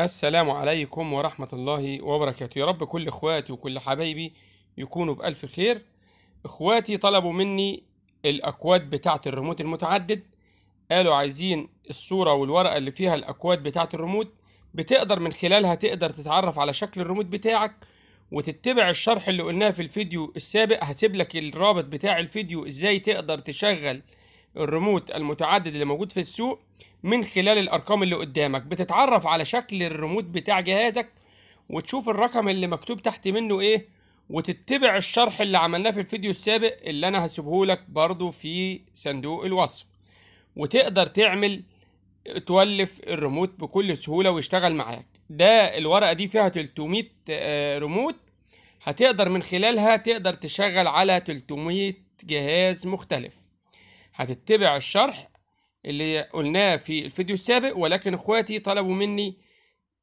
السلام عليكم ورحمة الله وبركاته يا رب كل إخواتي وكل حبايبي يكونوا بألف خير إخواتي طلبوا مني الأكواد بتاعة الريموت المتعدد قالوا عايزين الصورة والورقة اللي فيها الأكواد بتاعة الريموت بتقدر من خلالها تقدر تتعرف على شكل الريموت بتاعك وتتبع الشرح اللي قلناه في الفيديو السابق هسيب لك الرابط بتاع الفيديو ازاي تقدر تشغل الريموت المتعدد اللي موجود في السوق من خلال الارقام اللي قدامك بتتعرف على شكل الريموت بتاع جهازك وتشوف الرقم اللي مكتوب تحت منه ايه وتتبع الشرح اللي عملناه في الفيديو السابق اللي انا هسيبهولك برضو في صندوق الوصف وتقدر تعمل تولف الريموت بكل سهوله ويشتغل معاك ده الورقه دي فيها 300 آه، ريموت هتقدر من خلالها تقدر تشغل على 300 جهاز مختلف هتتبع الشرح اللي قلناه في الفيديو السابق ولكن اخواتي طلبوا مني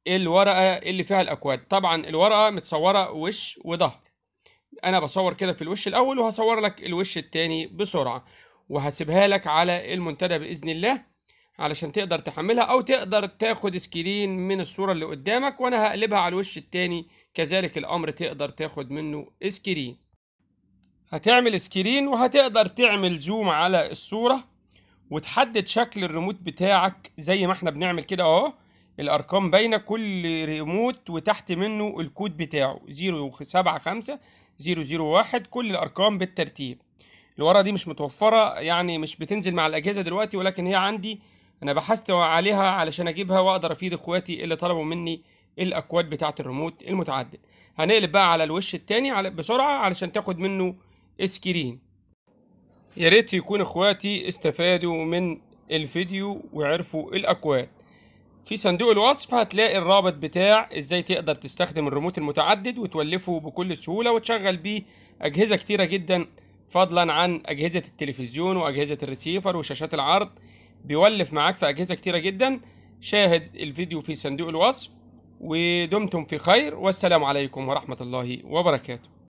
الورقة اللي فيها الأكواد طبعا الورقة متصورة وش وظهر أنا بصور كده في الوش الأول وهصور لك الوش التاني بسرعة وهسيبها لك على المنتدى بإذن الله علشان تقدر تحملها أو تقدر تاخد سكرين من الصورة اللي قدامك وأنا هقلبها على الوش التاني كذلك الأمر تقدر تاخد منه سكرين هتعمل سكرين وهتقدر تعمل زوم على الصورة وتحدد شكل الريموت بتاعك زي ما احنا بنعمل كده اهو الارقام باينه كل ريموت وتحت منه الكود بتاعه 075 001 كل الارقام بالترتيب الورقه دي مش متوفره يعني مش بتنزل مع الاجهزه دلوقتي ولكن هي عندي انا بحثت عليها علشان اجيبها واقدر افيد اخواتي اللي طلبوا مني الاكواد بتاعه الريموت المتعدد هنقلب بقى على الوش الثاني بسرعه علشان تاخد منه سكرين يا ريت يكون اخواتي استفادوا من الفيديو وعرفوا الاكواد في صندوق الوصف هتلاقي الرابط بتاع ازاي تقدر تستخدم الريموت المتعدد وتولفه بكل سهولة وتشغل بيه اجهزة كتيرة جدا فضلا عن اجهزة التلفزيون واجهزة الريسيفر وشاشات العرض بيولف معاك في اجهزة كتيرة جدا شاهد الفيديو في صندوق الوصف ودمتم في خير والسلام عليكم ورحمة الله وبركاته